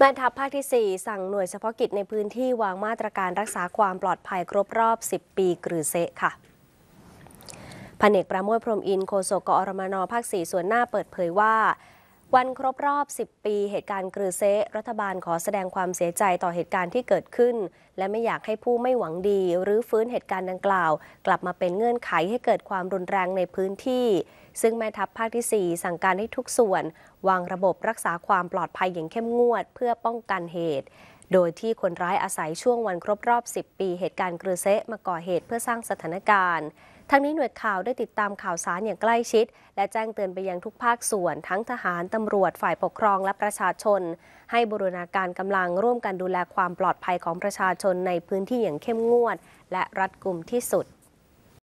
แม่ทัพภาคที่ 4 สั่งหน่วยเฉพาะกิจในพื้นที่วางมาตรการรักษาความปลอดภัยครบรอบ 10 ปีกรือเซค่ะพันเอกประมวพรมอินโคโซกอรมนภาค 4 ส่วนหน้าเปิดเผยว่าวันครบรอบ 10 ปีเหตุการณ์กรือเซะรัฐบาลขอแสดงความเสียใจต่อเหตุการณ์ที่เกิดขึ้น และไม่อยากให้ผู้ไม่หวังดี หรือฟื้นเหตุการณ์ดังกล่าว กลับมาเป็นเงื่อนไขให้เกิดความรุนแรงในพื้นที่ ซึ่งแม่ทัพภาคที่ 4 สั่งการให้ทุกส่วน วางระบบรักษาความปลอดภัยอย่างเข้มงวด เพื่อป้องกันเหตุโดยที่คนร้ายอาศัยช่วงวันครบรอบ 10 ปีเหตุการณ์กรือเซะมาก่อเหตุเพื่อสร้างสถานการณ์ ทั้งนี้หน่วยข่าวได้ติดตามข่าวสารอย่างใกล้ชิด และแจ้งเตือนไปยังทุกภาคส่วนทั้งทหาร ตำรวจฝ่ายปกครองและประชาชน ให้บูรณาการกำลังร่วมกันดูแลความปลอดภัยของประชาชนในพื้นที่อย่างเข้มงวด และรัดกุมที่สุด